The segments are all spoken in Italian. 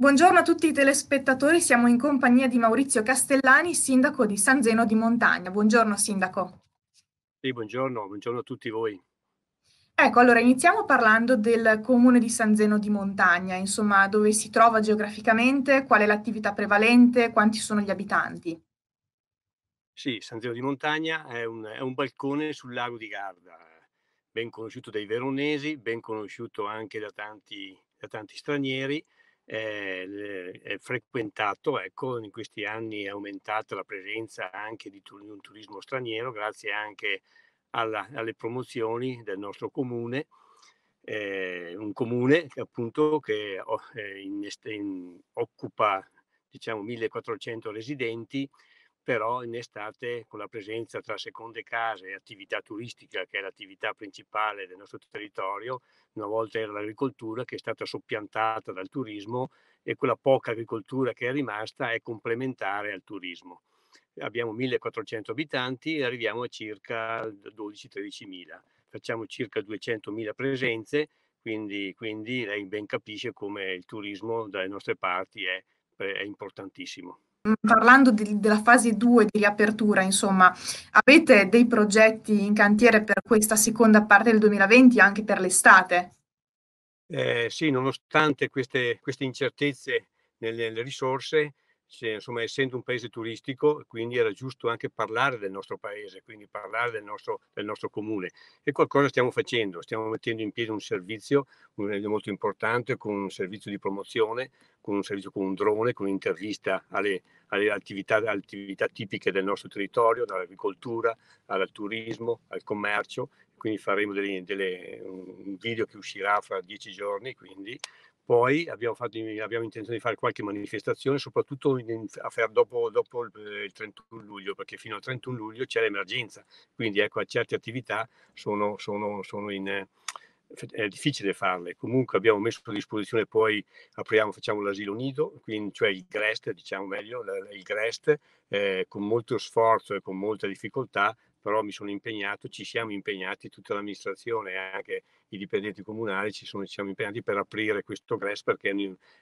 Buongiorno a tutti i telespettatori, siamo in compagnia di Maurizio Castellani, sindaco di San Zeno di Montagna. Buongiorno sindaco. Sì, buongiorno, buongiorno a tutti voi. Ecco, allora iniziamo parlando del comune di San Zeno di Montagna, insomma dove si trova geograficamente, qual è l'attività prevalente, quanti sono gli abitanti. Sì, San Zeno di Montagna è un, è un balcone sul lago di Garda, ben conosciuto dai veronesi, ben conosciuto anche da tanti, da tanti stranieri, eh, frequentato, ecco, in questi anni è aumentata la presenza anche di, tur- di un turismo straniero, grazie anche alla, alle promozioni del nostro comune, eh, un comune che appunto che oh, eh, in, in, occupa diciamo 1400 residenti però in estate con la presenza tra seconde case e attività turistica, che è l'attività principale del nostro territorio, una volta era l'agricoltura che è stata soppiantata dal turismo e quella poca agricoltura che è rimasta è complementare al turismo. Abbiamo 1400 abitanti e arriviamo a circa 12-13 mila, facciamo circa 200 mila presenze, quindi, quindi, lei ben capisce come il turismo dalle nostre parti è, è importantissimo. Mm, parlando di, della fase 2 di riapertura, insomma, avete dei progetti in cantiere per questa seconda parte del 2020 anche per l'estate? Eh, sì, nonostante queste, queste incertezze nelle, nelle risorse, insomma, essendo un paese turistico, quindi era giusto anche parlare del nostro paese, quindi parlare del nostro, del nostro comune. E qualcosa stiamo facendo, stiamo mettendo in piedi un servizio molto importante, con un servizio di promozione, con un servizio con un drone, con un'intervista alle, alle attività, attività, tipiche del nostro territorio, dall'agricoltura al turismo, al commercio quindi faremo delle, delle, un video che uscirà fra dieci giorni, quindi poi abbiamo, fatto, abbiamo, intenzione di fare qualche manifestazione, soprattutto in, a, dopo, dopo, il 31 luglio, perché fino al 31 luglio c'è l'emergenza, quindi ecco, a certe attività sono, sono, sono in, è difficile farle. Comunque abbiamo messo a disposizione poi, apriamo, facciamo l'asilo nido, quindi, cioè il GREST, diciamo meglio, il GREST, eh, con molto sforzo e con molta difficoltà però mi sono impegnato, ci siamo impegnati, tutta l'amministrazione e anche i dipendenti comunali ci, sono, ci siamo impegnati per aprire questo GRES perché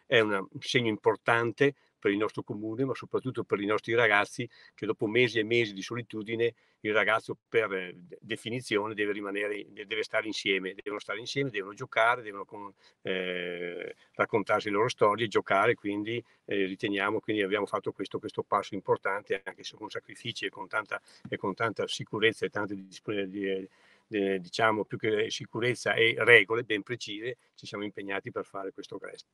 è un, segno importante per il nostro comune, ma soprattutto per i nostri ragazzi, che dopo mesi e mesi di solitudine il ragazzo per eh, definizione deve rimanere, deve stare insieme, devono stare insieme, devono giocare, devono eh, raccontarsi le loro storie, giocare, quindi eh, riteniamo, quindi abbiamo fatto questo, questo, passo importante, anche se con sacrifici e con tanta, e con tanta sicurezza e tante disponibilità. diciamo più che sicurezza e regole ben precise ci siamo impegnati per fare questo CREST.